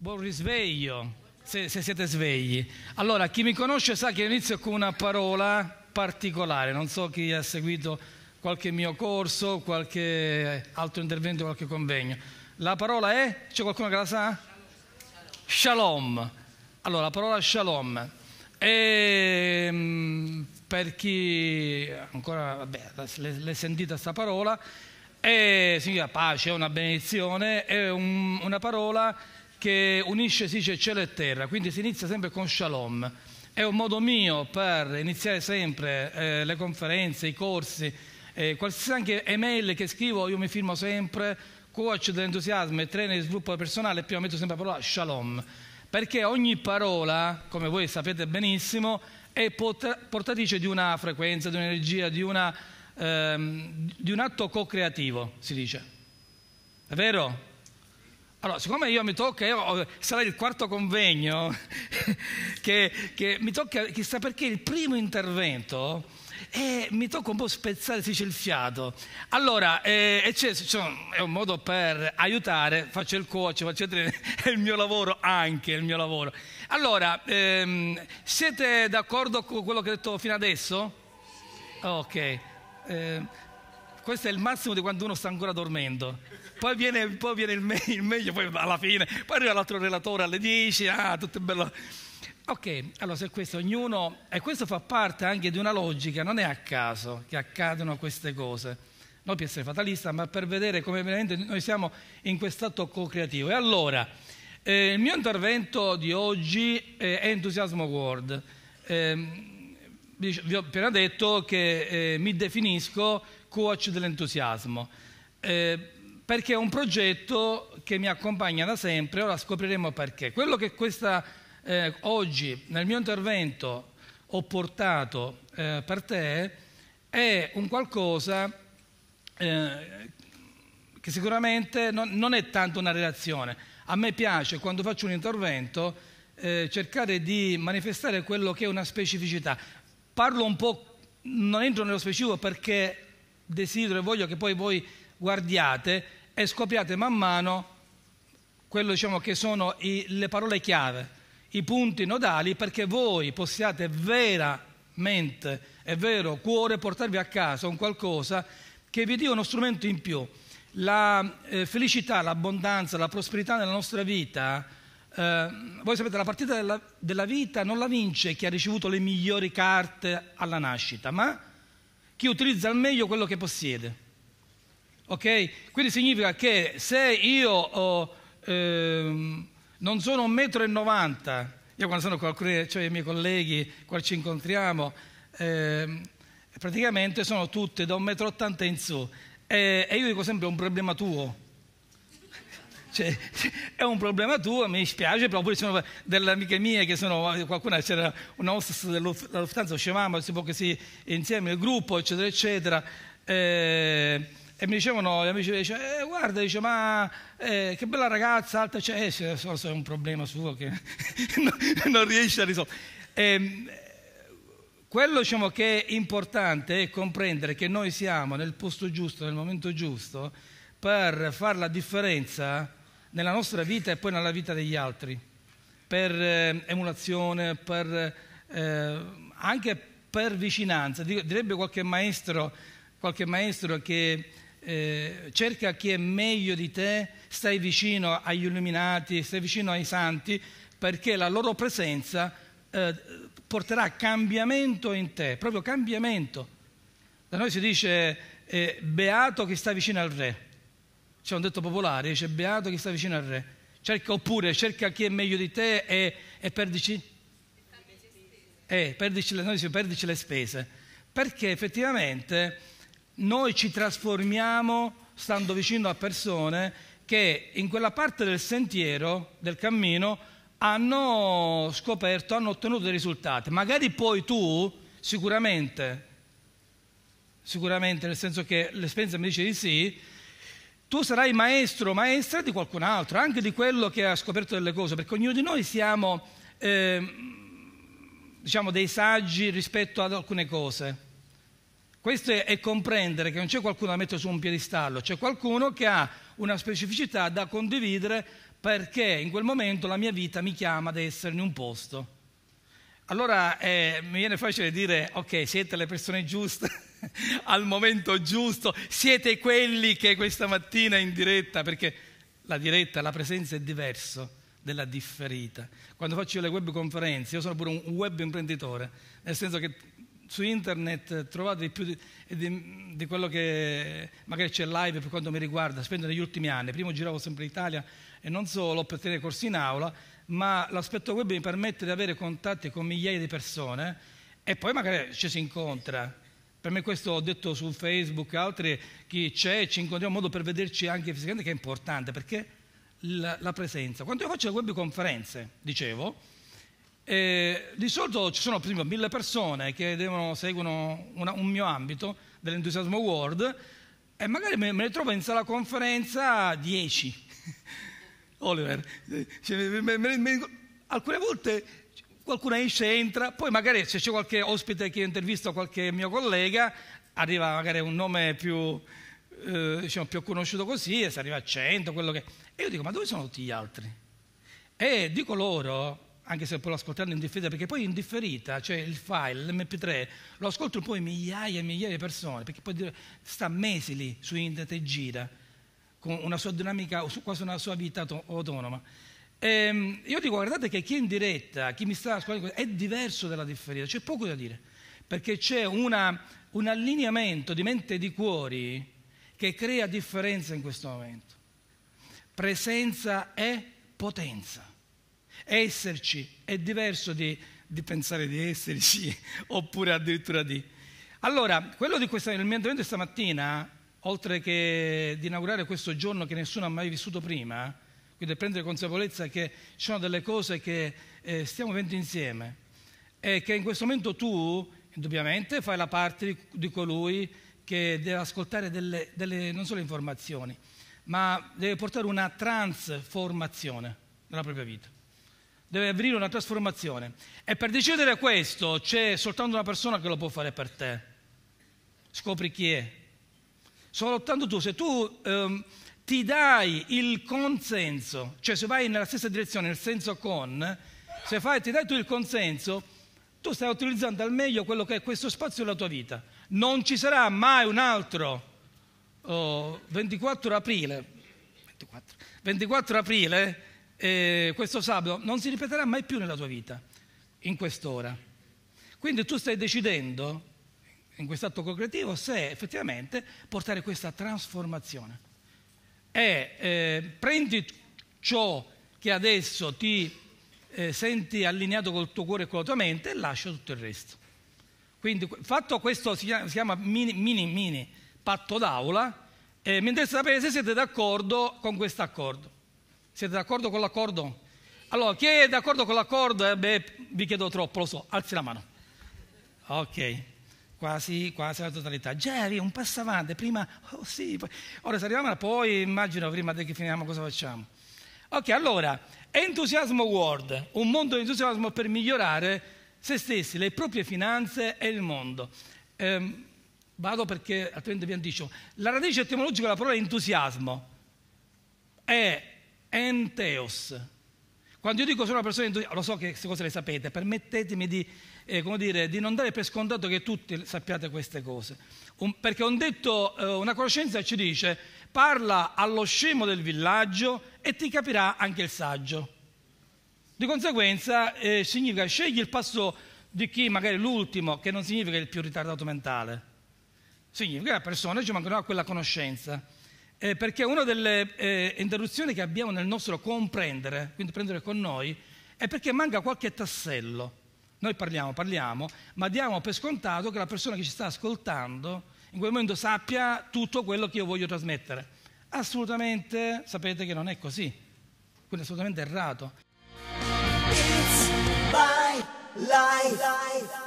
Buon risveglio, se, se, siete svegli. Allora, chi mi conosce sa che inizio con una parola particolare, non so chi ha seguito qualche mio corso, qualche altro intervento, qualche convegno. La parola è? C'è qualcuno che la sa? Shalom. Allora, la parola shalom. E, ehm, per chi ancora, vabbè, l'è sentita questa parola, è, eh, significa pace, è una benedizione, è un, una parola che unisce, si dice, cielo e terra, quindi si inizia sempre con shalom. È un modo mio per iniziare sempre eh, le conferenze, i corsi, eh, qualsiasi anche email che scrivo, io mi firmo sempre coach dell'entusiasmo e trainer di sviluppo personale, prima metto sempre la parola shalom, perché ogni parola, come voi sapete benissimo, è portatrice di una frequenza, di un'energia, di, una, ehm, di un atto co-creativo, si dice. È vero? Allora, siccome io mi tocca, io, sarà il quarto convegno, che, che, mi tocca, chissà perché il primo intervento eh, mi tocca un po' spezzare, si dice il fiato. Allora, eh, cioè, è un modo per aiutare, faccio il coach, faccio il, è il mio lavoro anche, il mio lavoro. Allora, ehm, siete d'accordo con quello che ho detto fino adesso? Ok. Eh, questo è il massimo di quando uno sta ancora dormendo. Poi viene, poi viene il, me- il, meglio, poi alla fine, poi arriva l'altro relatore alle 10, ah, tutto bello. Ok, allora se questo ognuno, e questo fa parte anche di una logica, non è a caso che accadono queste cose, non per essere fatalista, ma per vedere come veramente noi siamo in questo atto co-creativo. E allora, eh, il mio intervento di oggi eh, è Enthusiasm World. Eh, vi ho appena detto che eh, mi definisco coach dell'entusiasmo, eh, perché è un progetto che mi accompagna da sempre, ora scopriremo perché. Quello che questa, eh, oggi nel mio intervento ho portato eh, per te è un qualcosa eh, che sicuramente non, non è tanto una relazione. A me piace quando faccio un intervento eh, cercare di manifestare quello che è una specificità. Parlo un po', non entro nello specifico perché desidero e voglio che poi voi guardiate e scopriate man mano quello diciamo, che sono i, le parole chiave, i punti nodali perché voi possiate veramente, è vero, cuore portarvi a casa un qualcosa che vi dia uno strumento in più. La eh, felicità, l'abbondanza, la prosperità nella nostra vita, eh, voi sapete la partita della, della vita non la vince chi ha ricevuto le migliori carte alla nascita, ma chi utilizza al meglio quello che possiede. Ok? Quindi significa che se io oh, ehm, non sono e novanta, io quando sono con alcuni, cioè i miei colleghi, qua ci incontriamo, ehm, praticamente sono tutte da un metro e ottanta in su. E, e io dico sempre è un problema tuo, cioè, è un problema tuo, mi spiace, però pure sono delle amiche mie che sono, qualcuna c'era una hostess della Lufthansa, uscivamo si può che si, insieme, il gruppo, eccetera, eccetera. Eh, e mi dicevano gli amici, dice, eh, guarda, dice, ma eh, che bella ragazza, alta, cioè, eh, forse è un problema suo che non riesce a risolvere. Ehm, quello diciamo, che è importante è comprendere che noi siamo nel posto giusto, nel momento giusto, per fare la differenza nella nostra vita e poi nella vita degli altri, per eh, emulazione, per, eh, anche per vicinanza. Direbbe qualche maestro, qualche maestro che eh, cerca chi è meglio di te, stai vicino agli illuminati, stai vicino ai santi, perché la loro presenza eh, porterà cambiamento in te, proprio cambiamento. Da noi si dice eh, beato che sta vicino al re c'è un detto popolare, dice beato chi sta vicino al re. Cerca oppure cerca chi è meglio di te e, e perdici? Eh, perdici, le, noi diciamo, perdici le spese. Perché effettivamente noi ci trasformiamo stando vicino a persone che in quella parte del sentiero, del cammino, hanno scoperto, hanno ottenuto dei risultati. Magari poi tu, sicuramente, sicuramente nel senso che l'esperienza mi dice di sì, tu sarai maestro o maestra di qualcun altro, anche di quello che ha scoperto delle cose, perché ognuno di noi siamo eh, diciamo dei saggi rispetto ad alcune cose. Questo è, comprendere che non c'è qualcuno da mettere su un piedistallo, c'è qualcuno che ha una specificità da condividere perché in quel momento la mia vita mi chiama ad essere in un posto. Allora eh, mi viene facile dire, ok, siete le persone giuste al momento giusto, siete quelli che questa mattina in diretta, perché la diretta, la presenza è diversa della differita. Quando faccio le web conferenze, io sono pure un web imprenditore, nel senso che su internet trovate di più di, di, di quello che magari c'è live per quanto mi riguarda, spendo negli ultimi anni, prima giravo sempre in Italia e non solo per tenere corsi in aula, ma l'aspetto web mi permette di avere contatti con migliaia di persone e poi magari ci si incontra per me questo ho detto su Facebook, altri, chi c'è, ci incontriamo un modo per vederci anche fisicamente che è importante, perché la, la presenza. Quando io faccio le web conferenze, dicevo, eh, di solito ci sono per esempio mille persone che devono, seguono una, un mio ambito dell'entusiasmo world e magari me, ne trovo in sala conferenza 10. Oliver, eh, cioè, me, me, alcune volte qualcuno esce, e entra, poi magari se c'è qualche ospite che intervista qualche mio collega, arriva magari un nome più, eh, diciamo, più conosciuto così e si arriva a 100, quello che... E io dico, ma dove sono tutti gli altri? E dico loro, anche se poi lo ascoltando in differita, perché poi in differita, cioè il file, l'MP3, lo ascoltano poi migliaia e migliaia di persone, perché poi sta mesi lì su internet e gira, con una sua dinamica, quasi una sua vita autonoma. Ehm, io dico, guardate che chi è in diretta, chi mi sta ascoltando, è diverso dalla differita, c'è poco da dire, perché c'è una, un allineamento di mente e di cuori che crea differenza in questo momento. Presenza e potenza. Esserci è diverso di, di pensare di esserci oppure addirittura di... Allora, quello di questa, il mio intervento di stamattina, oltre che di inaugurare questo giorno che nessuno ha mai vissuto prima, quindi prendere consapevolezza che ci sono delle cose che eh, stiamo vivendo insieme e che in questo momento tu indubbiamente fai la parte di, di colui che deve ascoltare delle, delle, non solo informazioni, ma deve portare una transformazione nella propria vita. Deve avvenire una trasformazione. E per decidere questo c'è soltanto una persona che lo può fare per te. Scopri chi è. Soltanto tu, se tu ehm, ti dai il consenso, cioè se vai nella stessa direzione, nel senso con, se fai, ti dai tu il consenso, tu stai utilizzando al meglio quello che è questo spazio della tua vita. Non ci sarà mai un altro oh, 24 aprile, 24, 24 aprile eh, questo sabato, non si ripeterà mai più nella tua vita, in quest'ora. Quindi tu stai decidendo, in questo atto concretivo, se effettivamente portare questa trasformazione è eh, prendi ciò che adesso ti eh, senti allineato col tuo cuore e con la tua mente e lascia tutto il resto. Quindi fatto questo si chiama, si chiama mini, mini, mini patto d'aula, eh, mi interessa sapere se siete d'accordo con questo accordo. Siete d'accordo con l'accordo? Allora, chi è d'accordo con l'accordo? Eh, beh, vi chiedo troppo, lo so, alzi la mano. Ok quasi, quasi alla totalità. Jerry, un passo avanti, prima, oh sì, poi, ora se arriviamo, poi immagino prima che finiamo cosa facciamo. Ok, allora, entusiasmo world, un mondo di entusiasmo per migliorare se stessi, le proprie finanze e il mondo. Ehm, vado perché altrimenti vi anticipo. La radice etimologica della parola entusiasmo è enteos. Quando io dico sono una persona entusiasta, lo so che queste cose le sapete, permettetemi di eh, dire, di non dare per scontato che tutti sappiate queste cose. Un, perché un detto, eh, una conoscenza ci dice parla allo scemo del villaggio e ti capirà anche il saggio. Di conseguenza eh, significa scegli il passo di chi magari l'ultimo, che non significa il più ritardato mentale. Significa che la persona ci mancherà quella conoscenza. Eh, perché una delle eh, interruzioni che abbiamo nel nostro comprendere, quindi prendere con noi, è perché manca qualche tassello. Noi parliamo, parliamo, ma diamo per scontato che la persona che ci sta ascoltando in quel momento sappia tutto quello che io voglio trasmettere. Assolutamente sapete che non è così, quindi è assolutamente errato. It's my life.